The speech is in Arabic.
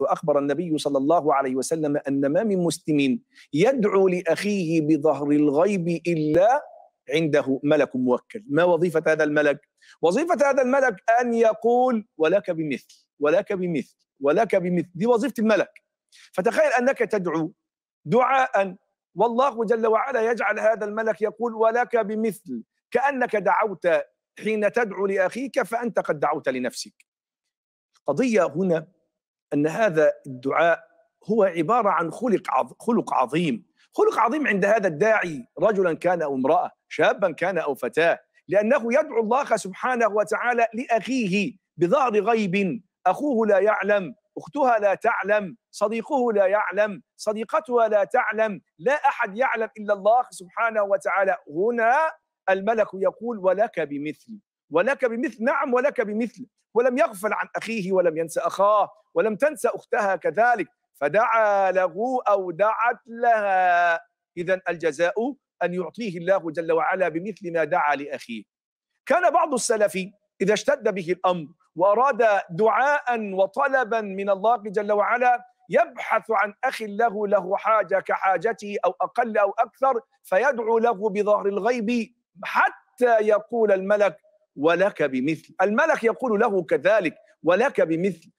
واخبر النبي صلى الله عليه وسلم ان ما من مسلم يدعو لاخيه بظهر الغيب الا عنده ملك موكل ما وظيفه هذا الملك وظيفه هذا الملك ان يقول ولك بمثل ولك بمثل ولك بمثل دي وظيفه الملك فتخيل انك تدعو دعاء والله جل وعلا يجعل هذا الملك يقول ولك بمثل كانك دعوت حين تدعو لاخيك فانت قد دعوت لنفسك قضية هنا ان هذا الدعاء هو عباره عن خلق خلق عظيم خلق عظيم عند هذا الداعي رجلا كان او امراه شابا كان او فتاه لانه يدعو الله سبحانه وتعالى لاخيه بظهر غيب اخوه لا يعلم اختها لا تعلم صديقه لا يعلم صديقتها لا تعلم لا احد يعلم الا الله سبحانه وتعالى هنا الملك يقول ولك بمثلي ولك بمثل نعم ولك بمثل ولم يغفل عن أخيه ولم ينسى أخاه ولم تنسى أختها كذلك فدعا له أو دعت لها إذا الجزاء أن يعطيه الله جل وعلا بمثل ما دعا لأخيه كان بعض السلف إذا اشتد به الأمر وأراد دعاء وطلبا من الله جل وعلا يبحث عن أخ له له حاجة كحاجته أو أقل أو أكثر فيدعو له بظهر الغيب حتى يقول الملك ولك بمثل الملك يقول له كذلك ولك بمثل